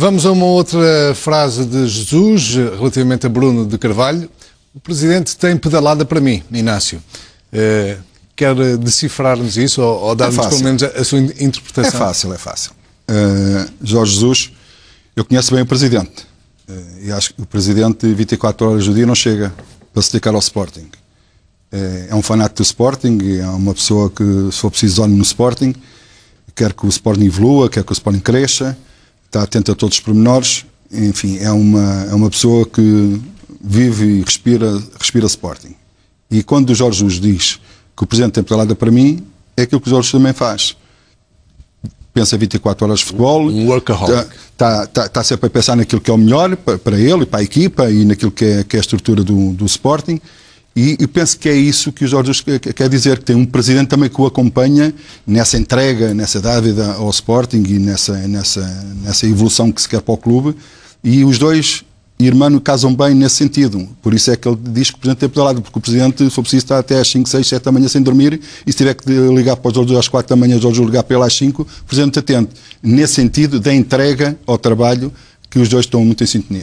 Vamos a uma outra frase de Jesus, relativamente a Bruno de Carvalho. O Presidente tem pedalada para mim, Inácio. Uh, quer decifrar-nos isso ou, ou é dar-nos é pelo menos a, a, sua interpretação? É fácil, é fácil. Uh, Jorge Jesus, eu conheço bem o Presidente. Uh, e acho que o Presidente, 24 horas do dia, não chega para se dedicar ao Sporting. é um fanático do Sporting, é uma pessoa que, se for preciso, olha no Sporting. Quer que o Sporting evolua, quer que o Sporting cresça está atento a todos os pormenores. Enfim, é uma, é uma pessoa que vive e respira, respira Sporting. E quando o Jorge nos diz que o Presidente tem pedalada para mim, é aquilo que o Jorge também faz. Pensa 24 horas de futebol. Um workaholic. Está tá, tá, tá sempre a pensar naquilo que é o melhor para, para ele e para a equipa e naquilo que é, que é a estrutura do, do Sporting. E, e penso que é isso que o Jorge quer dizer, que tem um presidente também que o acompanha nessa entrega, nessa dávida ao Sporting e nessa, nessa, nessa evolução que se quer para o clube. E os dois, irmão, casam bem nesse sentido. Por isso é que ele diz que o presidente tem pedalado, porque o presidente, se for preciso, está até às 5, 6, 7 da manhã sem dormir e se tiver que ligar para os Jorge às 4 da manhã, os Jorge ligar para ele às 5, o presidente atende. Nesse sentido, da entrega ao trabalho, que os dois estão muito em sintonia.